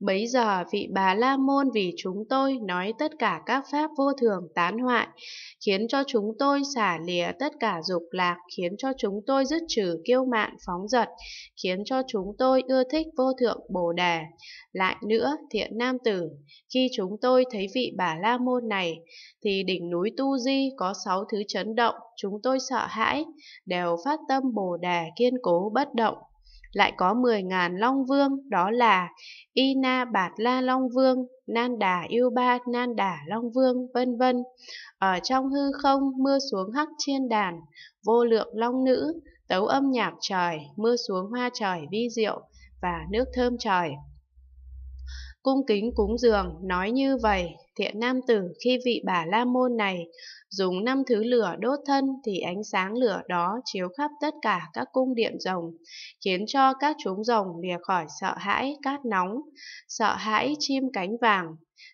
Bấy giờ vị bà La Môn vì chúng tôi nói tất cả các pháp vô thường tán hoại, khiến cho chúng tôi xả lìa tất cả dục lạc, khiến cho chúng tôi dứt trừ kiêu mạn phóng dật, khiến cho chúng tôi ưa thích vô thượng Bồ Đề. Lại nữa, thiện nam tử, khi chúng tôi thấy vị bà La Môn này, thì đỉnh núi Tu Di có sáu thứ chấn động, chúng tôi sợ hãi, đều phát tâm Bồ đề kiên cố bất động lại có 10.000 Long Vương đó là Ina Bạt La Long Vương, Nan Đà Yêu Ba Nan Đà Long Vương, vân vân. Ở trong hư không mưa xuống hắc chiên đàn, vô lượng long nữ, tấu âm nhạc trời, mưa xuống hoa trời vi diệu và nước thơm trời cung kính cúng dường, nói như vậy, thiện nam tử khi vị bà la môn này dùng năm thứ lửa đốt thân thì ánh sáng lửa đó chiếu khắp tất cả các cung điện rồng, khiến cho các chúng rồng lìa khỏi sợ hãi cát nóng, sợ hãi chim cánh vàng,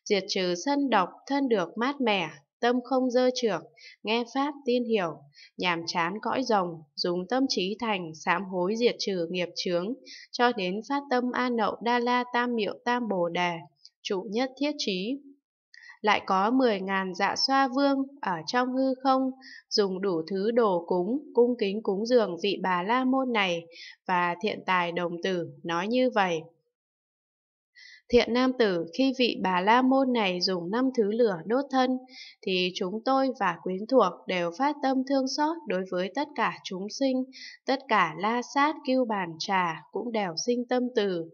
diệt trừ sân độc thân được mát mẻ, tâm không dơ trưởng, nghe Pháp tin hiểu, nhàm chán cõi rồng, dùng tâm trí thành, sám hối diệt trừ nghiệp chướng, cho đến phát tâm an nậu đa la tam miệu tam bồ đề, trụ nhất thiết trí. Lại có 10.000 dạ xoa vương ở trong hư không, dùng đủ thứ đồ cúng, cung kính cúng dường vị bà la môn này, và thiện tài đồng tử nói như vậy. Thiện nam tử khi vị bà la môn này dùng năm thứ lửa đốt thân, thì chúng tôi và quyến thuộc đều phát tâm thương xót đối với tất cả chúng sinh, tất cả la sát kiêu bàn trà cũng đều sinh tâm tử.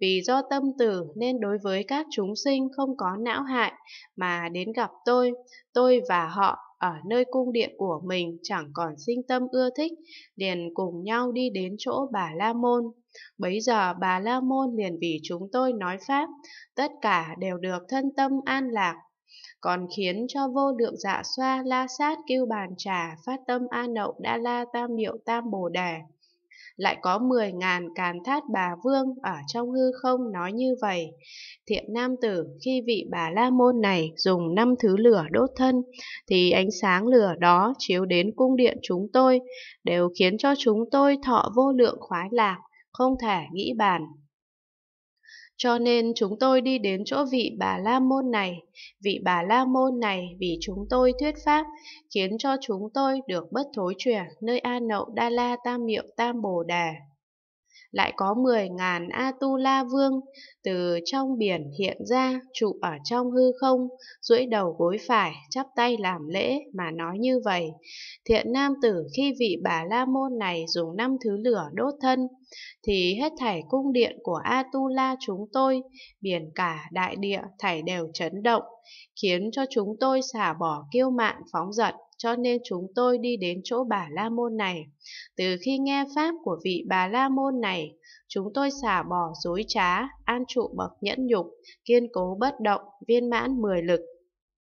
Vì do tâm tử nên đối với các chúng sinh không có não hại mà đến gặp tôi, tôi và họ ở nơi cung điện của mình chẳng còn sinh tâm ưa thích, liền cùng nhau đi đến chỗ bà La Môn. Bấy giờ bà La Môn liền vì chúng tôi nói Pháp, tất cả đều được thân tâm an lạc, còn khiến cho vô lượng dạ xoa la sát kêu bàn trà phát tâm a nậu đa la tam miệu tam bồ đề lại có mười ngàn càn thát bà vương ở trong hư không nói như vậy. Thiện nam tử khi vị bà la môn này dùng năm thứ lửa đốt thân, thì ánh sáng lửa đó chiếu đến cung điện chúng tôi, đều khiến cho chúng tôi thọ vô lượng khoái lạc, không thể nghĩ bàn. Cho nên chúng tôi đi đến chỗ vị bà La Môn này. Vị bà La Môn này vì chúng tôi thuyết pháp, khiến cho chúng tôi được bất thối chuyển nơi A Nậu Đa La Tam Miệu Tam Bồ Đà lại có 10.000 Atula vương từ trong biển hiện ra, trụ ở trong hư không, duỗi đầu gối phải, chắp tay làm lễ mà nói như vậy. Thiện nam tử khi vị bà La Môn này dùng năm thứ lửa đốt thân, thì hết thảy cung điện của Atula chúng tôi, biển cả đại địa thảy đều chấn động, khiến cho chúng tôi xả bỏ kiêu mạn phóng dật cho nên chúng tôi đi đến chỗ bà La Môn này. Từ khi nghe pháp của vị bà La Môn này, chúng tôi xả bỏ dối trá, an trụ bậc nhẫn nhục, kiên cố bất động, viên mãn mười lực,